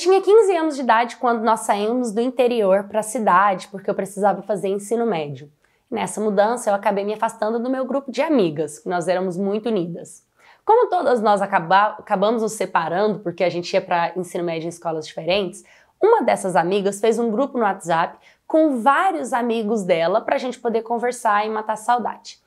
tinha 15 anos de idade quando nós saímos do interior para a cidade, porque eu precisava fazer ensino médio. Nessa mudança, eu acabei me afastando do meu grupo de amigas, que nós éramos muito unidas. Como todas nós acaba, acabamos nos separando porque a gente ia para ensino médio em escolas diferentes, uma dessas amigas fez um grupo no WhatsApp com vários amigos dela para a gente poder conversar e matar saudade.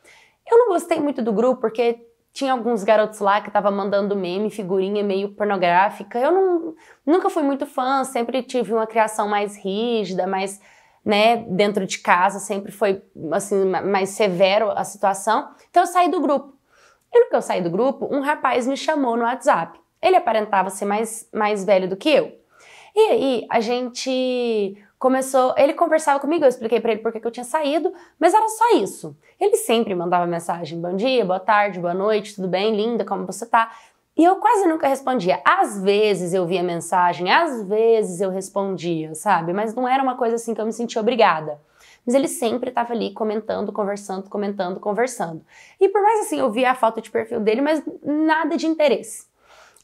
Eu não gostei muito do grupo porque tinha alguns garotos lá que tava mandando meme, figurinha meio pornográfica. Eu não, nunca fui muito fã, sempre tive uma criação mais rígida, mais, né, dentro de casa, sempre foi, assim, mais severo a situação. Então eu saí do grupo. E no que eu saí do grupo, um rapaz me chamou no WhatsApp. Ele aparentava ser mais, mais velho do que eu. E aí a gente começou. Ele conversava comigo, eu expliquei para ele porque que eu tinha saído, mas era só isso. Ele sempre mandava mensagem: bom dia, boa tarde, boa noite, tudo bem, linda, como você tá? E eu quase nunca respondia. Às vezes eu via mensagem, às vezes eu respondia, sabe? Mas não era uma coisa assim que eu me sentia obrigada. Mas ele sempre estava ali comentando, conversando, comentando, conversando. E por mais assim, eu via a falta de perfil dele, mas nada de interesse.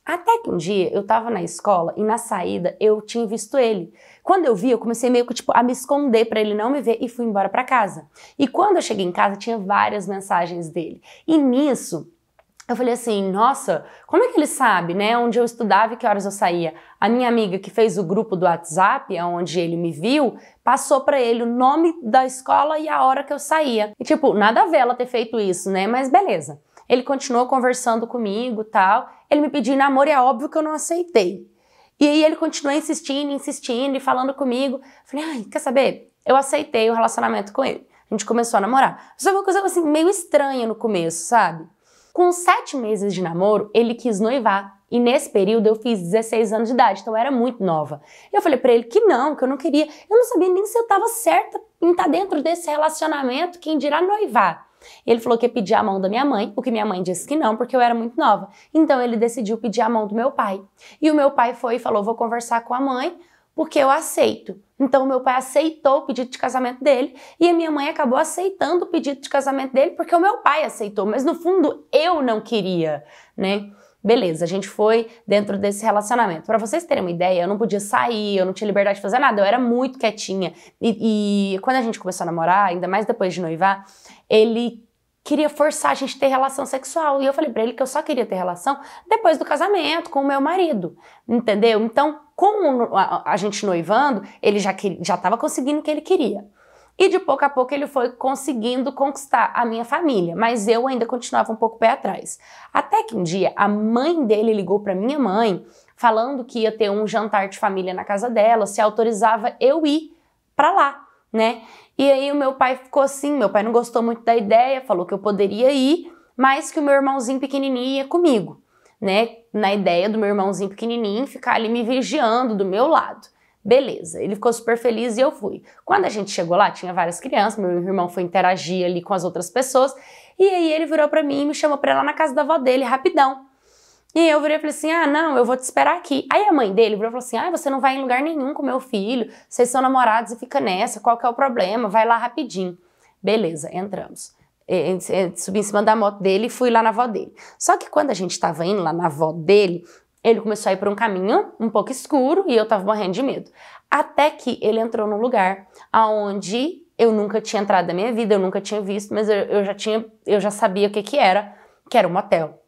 Até que um dia eu estava na escola e na saída eu tinha visto ele. Quando eu vi, eu comecei meio que tipo a me esconder para ele não me ver e fui embora para casa. E quando eu cheguei em casa, tinha várias mensagens dele. E nisso, eu falei assim, nossa, como é que ele sabe, né? Onde eu estudava e que horas eu saía? A minha amiga que fez o grupo do WhatsApp, onde ele me viu, passou para ele o nome da escola e a hora que eu saía. E tipo, nada a ver ela ter feito isso, né? Mas beleza. Ele continuou conversando comigo, tal. Ele me pediu namoro e é óbvio que eu não aceitei. E aí ele continua insistindo, insistindo e falando comigo. Falei, ai, quer saber? Eu aceitei o relacionamento com ele. A gente começou a namorar. Só uma coisa assim, meio estranha no começo, sabe? Com sete meses de namoro, ele quis noivar. E nesse período eu fiz 16 anos de idade, então eu era muito nova. E eu falei para ele que não, que eu não queria. Eu não sabia nem se eu estava certa em estar tá dentro desse relacionamento, quem dirá noivar. Ele falou que ia pedir a mão da minha mãe, o que minha mãe disse que não, porque eu era muito nova. Então ele decidiu pedir a mão do meu pai. E o meu pai foi e falou: vou conversar com a mãe, porque eu aceito. Então meu pai aceitou o pedido de casamento dele e a minha mãe acabou aceitando o pedido de casamento dele porque o meu pai aceitou, mas no fundo eu não queria, né? Beleza, a gente foi dentro desse relacionamento. Para vocês terem uma ideia, eu não podia sair, eu não tinha liberdade de fazer nada, eu era muito quietinha. E, e quando a gente começou a namorar, ainda mais depois de noivar, ele queria forçar a gente a ter relação sexual. E eu falei para ele que eu só queria ter relação depois do casamento com o meu marido, entendeu? Então, com a, gente noivando, ele já estava já conseguindo o que ele queria. E de pouco a pouco ele foi conseguindo conquistar a minha família, mas eu ainda continuava um pouco pé atrás. Até que um dia a mãe dele ligou para minha mãe falando que ia ter um jantar de família na casa dela, se autorizava eu ir para lá, né? E aí o meu pai ficou assim, meu pai não gostou muito da ideia, falou que eu poderia ir, mas que o meu irmãozinho pequenininho ia comigo, né? Na ideia do meu irmãozinho pequenininho ficar ali me vigiando do meu lado. Beleza, ele ficou super feliz e eu fui. Quando a gente chegou lá, tinha várias crianças, meu irmão foi interagir ali com as outras pessoas, e aí ele virou para mim e me chamou pra ir lá na casa da avó dele, rapidão. E eu virei e falei assim: ah, não, eu vou te esperar aqui. Aí a mãe dele virou e falou assim: ah, você não vai em lugar nenhum com meu filho, vocês são namorados e fica nessa, qual que é o problema? Vai lá rapidinho. Beleza, entramos. Subi em cima da moto dele e fui lá na avó dele. Só que quando a gente estava indo lá na avó dele, ele começou a ir por um caminho um pouco escuro e eu tava morrendo de medo. Até que ele entrou num lugar aonde eu nunca tinha entrado na minha vida, eu nunca tinha visto, mas eu, eu já tinha, eu já sabia o que que era, que era um motel.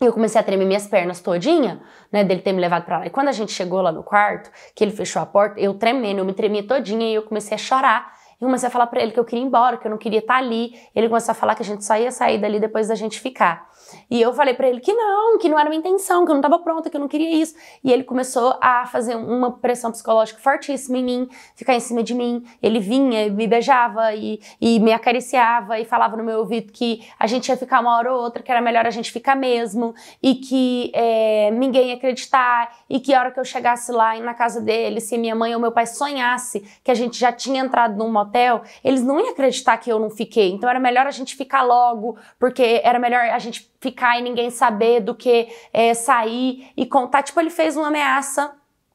E eu comecei a tremer minhas pernas todinha, né, dele ter me levado para lá. E quando a gente chegou lá no quarto, que ele fechou a porta, eu tremendo, eu me tremia todinha e eu comecei a chorar eu comecei a falar para ele que eu queria ir embora, que eu não queria estar tá ali. Ele começou a falar que a gente só ia sair dali depois da gente ficar. E eu falei para ele que não, que não era minha intenção, que eu não estava pronta, que eu não queria isso. E ele começou a fazer uma pressão psicológica fortíssima em mim, ficar em cima de mim. Ele vinha e me beijava e, e me acariciava e falava no meu ouvido que a gente ia ficar uma hora ou outra, que era melhor a gente ficar mesmo e que é, ninguém ia acreditar e que a hora que eu chegasse lá na casa dele, se minha mãe ou meu pai sonhasse que a gente já tinha entrado num motel hotel, eles não iam acreditar que eu não fiquei. Então era melhor a gente ficar logo, porque era melhor a gente ficar e ninguém saber do que é, sair e contar. Tipo, ele fez uma ameaça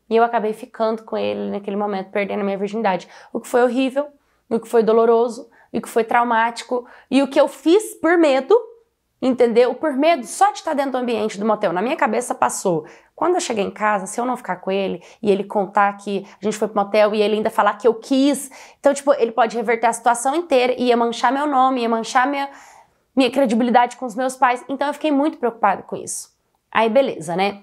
e eu acabei ficando com ele naquele momento, perdendo a minha virgindade. O que foi horrível, o que foi doloroso, o que foi traumático e o que eu fiz por medo entendeu? Por medo só de estar dentro do ambiente do motel. Na minha cabeça passou. Quando eu cheguei em casa, se eu não ficar com ele e ele contar que a gente foi pro motel e ele ainda falar que eu quis, então, tipo, ele pode reverter a situação inteira e ia manchar meu nome, ia manchar minha, minha credibilidade com os meus pais. Então, eu fiquei muito preocupada com isso. Aí, beleza, né?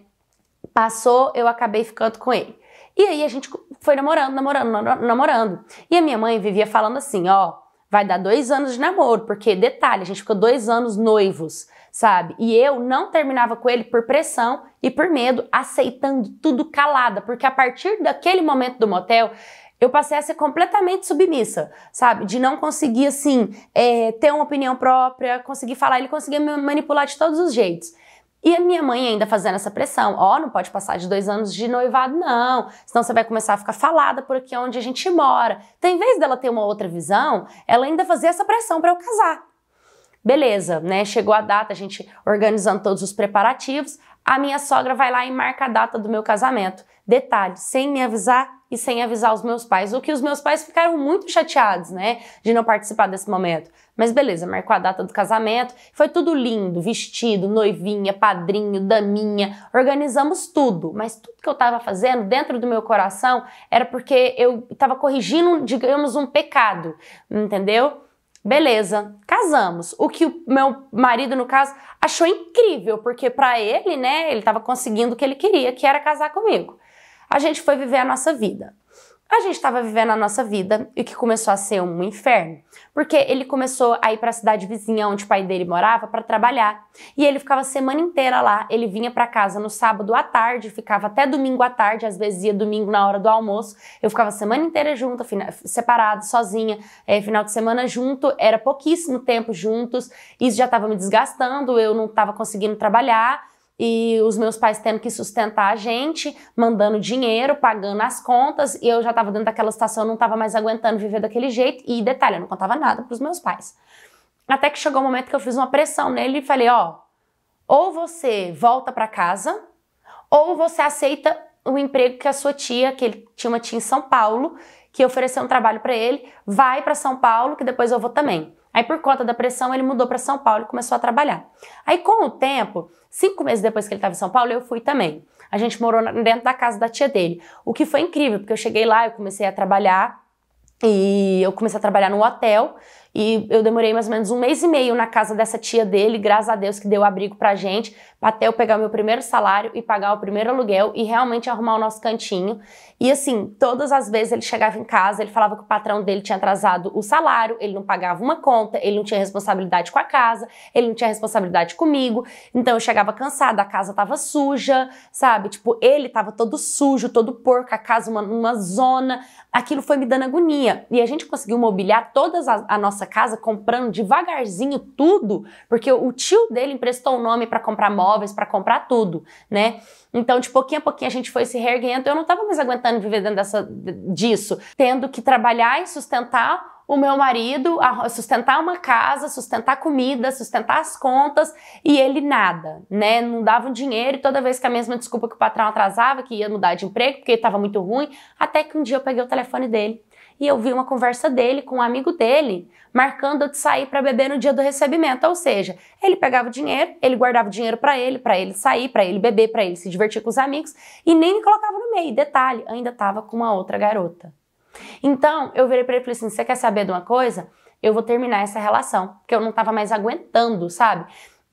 Passou, eu acabei ficando com ele. E aí, a gente foi namorando, namorando, namorando. E a minha mãe vivia falando assim: ó, vai dar dois anos de namoro, porque, detalhe, a gente ficou dois anos noivos, sabe? E eu não terminava com ele por pressão e por medo, aceitando tudo calada, porque a partir daquele momento do motel, eu passei a ser completamente submissa, sabe? De não conseguir, assim, é, ter uma opinião própria, conseguir falar, ele conseguia me manipular de todos os jeitos. E a minha mãe ainda fazendo essa pressão: ó, oh, não pode passar de dois anos de noivado, não, senão você vai começar a ficar falada por aqui onde a gente mora. Então, em vez dela ter uma outra visão, ela ainda fazia essa pressão para eu casar. Beleza, né? Chegou a data, a gente organizando todos os preparativos. A minha sogra vai lá e marca a data do meu casamento. Detalhe, sem me avisar e sem avisar os meus pais, o que os meus pais ficaram muito chateados, né, de não participar desse momento. Mas beleza, marcou a data do casamento, foi tudo lindo, vestido, noivinha, padrinho, daminha, organizamos tudo, mas tudo que eu estava fazendo dentro do meu coração era porque eu estava corrigindo, digamos, um pecado, entendeu? Beleza, casamos. O que o meu marido, no caso, achou incrível, porque para ele, né, ele estava conseguindo o que ele queria, que era casar comigo a gente foi viver a nossa vida. A gente estava vivendo a nossa vida e o que começou a ser um inferno, porque ele começou a ir para a cidade vizinha onde o pai dele morava para trabalhar. E ele ficava a semana inteira lá, ele vinha para casa no sábado à tarde, ficava até domingo à tarde, às vezes ia domingo na hora do almoço. Eu ficava a semana inteira junto, separado, sozinha, é, final de semana junto, era pouquíssimo tempo juntos. Isso já estava me desgastando, eu não estava conseguindo trabalhar e os meus pais tendo que sustentar a gente, mandando dinheiro, pagando as contas, e eu já estava dentro daquela situação, não estava mais aguentando viver daquele jeito, e detalhe, eu não contava nada para os meus pais. Até que chegou o um momento que eu fiz uma pressão nele e falei, ó, ou você volta para casa, ou você aceita o emprego que a sua tia, que ele tinha uma tia em São Paulo, que ofereceu um trabalho para ele, vai para São Paulo, que depois eu vou também. Aí, por conta da pressão, ele mudou para São Paulo e começou a trabalhar. Aí, com o tempo, cinco meses depois que ele estava em São Paulo, eu fui também. A gente morou dentro da casa da tia dele, o que foi incrível, porque eu cheguei lá, eu comecei a trabalhar e eu comecei a trabalhar no hotel. E eu demorei mais ou menos um mês e meio na casa dessa tia dele, graças a Deus que deu abrigo pra gente, até eu pegar o meu primeiro salário e pagar o primeiro aluguel e realmente arrumar o nosso cantinho. E assim, todas as vezes ele chegava em casa, ele falava que o patrão dele tinha atrasado o salário, ele não pagava uma conta, ele não tinha responsabilidade com a casa, ele não tinha responsabilidade comigo. Então eu chegava cansada, a casa tava suja, sabe? Tipo, ele tava todo sujo, todo porco, a casa uma, uma zona. Aquilo foi me dando agonia. E a gente conseguiu mobiliar todas as, a nossa nossa casa, comprando devagarzinho tudo, porque o tio dele emprestou o um nome para comprar móveis, para comprar tudo, né? Então, de pouquinho a pouquinho a gente foi se reerguendo. Eu não estava mais aguentando viver dentro dessa, disso, tendo que trabalhar e sustentar o meu marido, a sustentar uma casa, sustentar comida, sustentar as contas e ele nada, né? Não dava um dinheiro e toda vez que a mesma desculpa que o patrão atrasava, que ia mudar de emprego porque estava muito ruim, até que um dia eu peguei o telefone dele e eu vi uma conversa dele com um amigo dele, marcando de sair para beber no dia do recebimento. Ou seja, ele pegava o dinheiro, ele guardava o dinheiro para ele, para ele sair, para ele beber, para ele se divertir com os amigos e nem me colocava no meio. Detalhe, ainda estava com uma outra garota. Então, eu virei para ele e falei assim: você quer saber de uma coisa? Eu vou terminar essa relação, porque eu não tava mais aguentando, sabe?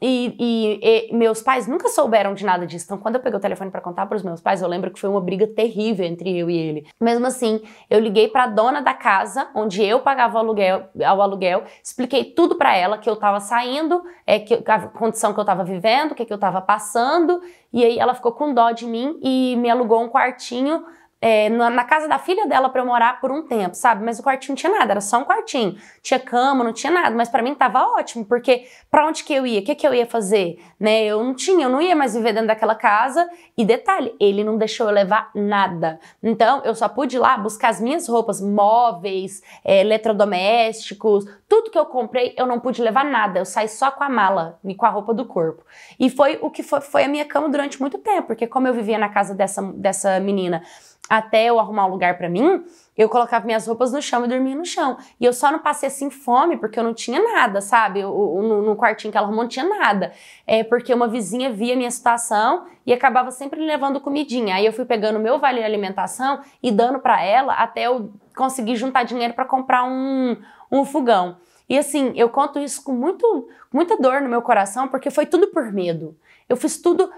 E, e, e, meus pais nunca souberam de nada disso. Então, quando eu peguei o telefone para contar para os meus pais, eu lembro que foi uma briga terrível entre eu e ele. Mesmo assim, eu liguei para a dona da casa onde eu pagava o aluguel, ao aluguel, expliquei tudo para ela que eu estava saindo, é, que a condição que eu estava vivendo, o que, que eu estava passando. E aí ela ficou com dó de mim e me alugou um quartinho é, na, na, casa da filha dela para eu morar por um tempo, sabe? Mas o quartinho não tinha nada, era só um quartinho. Tinha cama, não tinha nada, mas para mim tava ótimo, porque para onde que eu ia? O que que eu ia fazer? Né? Eu não tinha, eu não ia mais viver dentro daquela casa. E detalhe, ele não deixou eu levar nada. Então, eu só pude ir lá buscar as minhas roupas, móveis, é, eletrodomésticos, tudo que eu comprei, eu não pude levar nada. Eu saí só com a mala e com a roupa do corpo. E foi o que foi, foi a minha cama durante muito tempo, porque como eu vivia na casa dessa, dessa menina, até eu arrumar um lugar para mim, eu colocava minhas roupas no chão e dormia no chão. E eu só não passei assim fome porque eu não tinha nada, sabe? Eu, no, no, quartinho que ela arrumou não tinha nada. É porque uma vizinha via minha situação e acabava sempre levando comidinha. Aí eu fui pegando meu vale alimentação e dando para ela até eu conseguir juntar dinheiro para comprar um, um fogão. E assim, eu conto isso com muito, muita dor no meu coração, porque foi tudo por medo. Eu fiz tudo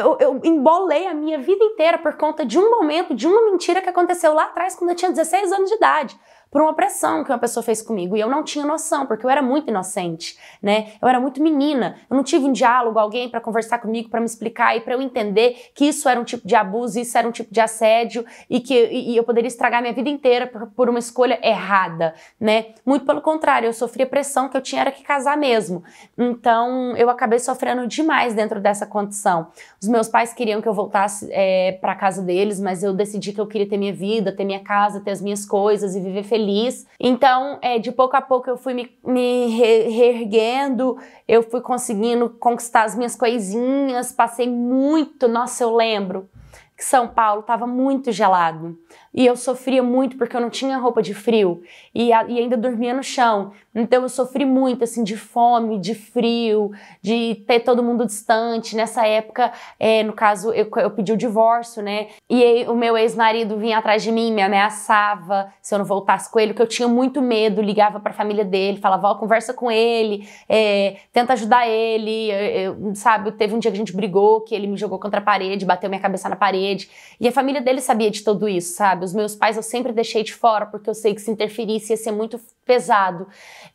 eu, eu embolei a minha vida inteira por conta de um momento, de uma mentira que aconteceu lá atrás, quando eu tinha 16 anos de idade por uma pressão que uma pessoa fez comigo e eu não tinha noção, porque eu era muito inocente, né? Eu era muito menina, eu não tive um diálogo, alguém para conversar comigo, para me explicar e para eu entender que isso era um tipo de abuso, isso era um tipo de assédio e que e, eu poderia estragar minha vida inteira por, por, uma escolha errada, né? Muito pelo contrário, eu sofria pressão que eu tinha era que casar mesmo. Então eu acabei sofrendo demais dentro dessa condição. Os meus pais queriam que eu voltasse é, eh, para casa deles, mas eu decidi que eu queria ter minha vida, ter minha casa, ter as minhas coisas e viver feliz feliz. Então, é, de pouco a pouco eu fui me, me reerguendo, eu fui conseguindo conquistar as minhas coisinhas, passei muito, nossa, eu lembro que São Paulo estava muito gelado. E eu sofria muito porque eu não tinha roupa de frio e, a, e ainda dormia no chão. Então eu sofri muito, assim, de fome, de frio, de ter todo mundo distante. Nessa época, é, no caso, eu, eu pedi o divórcio, né? E aí, o meu ex-marido vinha atrás de mim, me ameaçava se eu não voltasse com ele, que eu tinha muito medo. Ligava para a família dele, falava, ó, conversa com ele, é, tenta ajudar ele. Eu, eu, sabe, teve um dia que a gente brigou, que ele me jogou contra a parede, bateu minha cabeça na parede. E a família dele sabia de tudo isso, sabe? sabe? Os meus pais eu sempre deixei de fora porque eu sei que se interferisse ia ser muito pesado.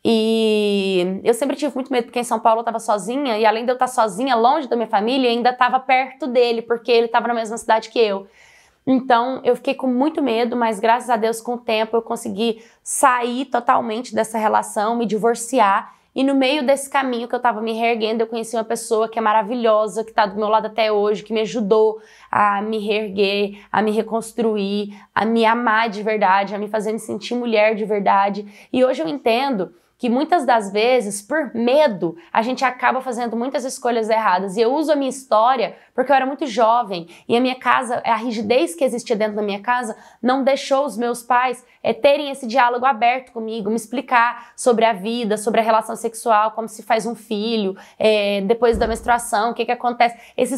E eu sempre tive muito medo porque em São Paulo eu estava sozinha e além de eu estar tá sozinha, longe da minha família, ainda estava perto dele porque ele estava na mesma cidade que eu. Então eu fiquei com muito medo, mas graças a Deus com o tempo eu consegui sair totalmente dessa relação, me divorciar e no meio desse caminho que eu estava me reerguendo, eu conheci uma pessoa que é maravilhosa, que está do meu lado até hoje, que me ajudou a me reerguer, a me reconstruir, a me amar de verdade, a me fazer me sentir mulher de verdade. E hoje eu entendo que muitas das vezes, por medo, a gente acaba fazendo muitas escolhas erradas. E eu uso a minha história porque eu era muito jovem e a minha casa, a rigidez que existia dentro da minha casa, não deixou os meus pais é, terem esse diálogo aberto comigo, me explicar sobre a vida, sobre a relação sexual, como se faz um filho, é, depois da menstruação, o que, que acontece.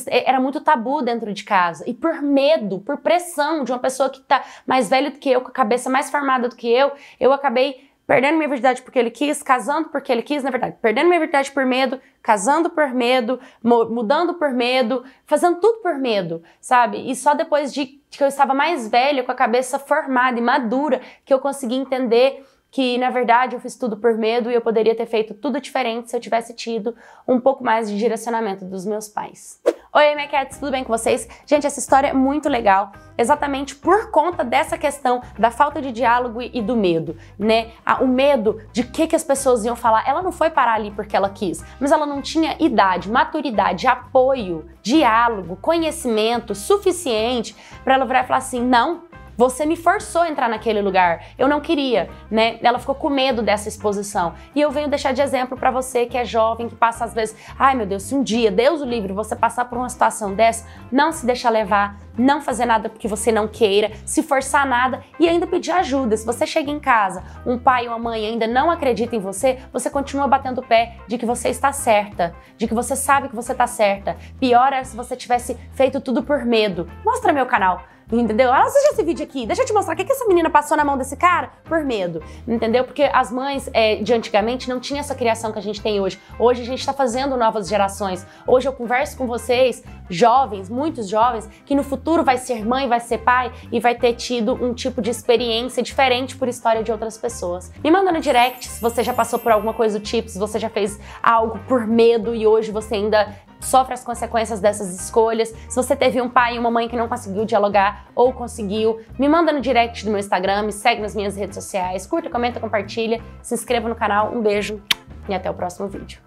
Eh, era muito tabu dentro de casa. E por medo, por pressão de uma pessoa que está mais velha do que eu, com a cabeça mais formada do que eu, eu acabei perdendo minha verdade porque ele quis, casando porque ele quis, na verdade, perdendo minha verdade por medo, casando por medo, mudando por medo, fazendo tudo por medo, sabe? E só depois de que eu estava mais velha, com a cabeça formada e madura, que eu consegui entender que na verdade eu fiz tudo por medo e eu poderia ter feito tudo diferente se eu tivesse tido um pouco mais de direcionamento dos meus pais. Oi, minha cats, tudo bem com vocês? Gente, essa história é muito legal, exatamente por conta dessa questão da falta de diálogo e do medo, né? O medo de que, que as pessoas iam falar. Ela não foi parar ali porque ela quis, mas ela não tinha idade, maturidade, apoio, diálogo, conhecimento suficiente para ela virar e falar assim: não, você me forçou a entrar naquele lugar. Eu não queria, né? Ela ficou com medo dessa exposição. E eu venho deixar de exemplo para você que é jovem, que passa às vezes, ai meu Deus, se um dia, Deus o livre, você passar por uma situação dessa, não se deixar levar, não fazer nada porque você não queira, se forçar nada e ainda pedir ajuda. Se você chega em casa, um pai ou uma mãe ainda não acredita em você, você continua batendo o pé de que você está certa, de que você sabe que você está certa. Pior é se você tivesse feito tudo por medo. Mostra meu canal. Entendeu? Ela assiste esse vídeo aqui, deixa eu te mostrar o que, que essa menina passou na mão desse cara por medo. Entendeu? Porque as mães é, de antigamente não tinham essa criação que a gente tem hoje. Hoje a gente está fazendo novas gerações. Hoje eu converso com vocês jovens, muitos jovens, que no futuro vai ser mãe, vai ser pai e vai ter tido um tipo de experiência diferente por história de outras pessoas. Me manda no direct se você já passou por alguma coisa do tipo, se você já fez algo por medo e hoje você ainda sofre as consequências dessas escolhas, se você teve um pai e uma mãe que não conseguiu dialogar ou conseguiu, me manda no direct do meu Instagram, me segue nas minhas redes sociais, curta, comenta, compartilha, se inscreva no canal, um beijo e até o próximo vídeo.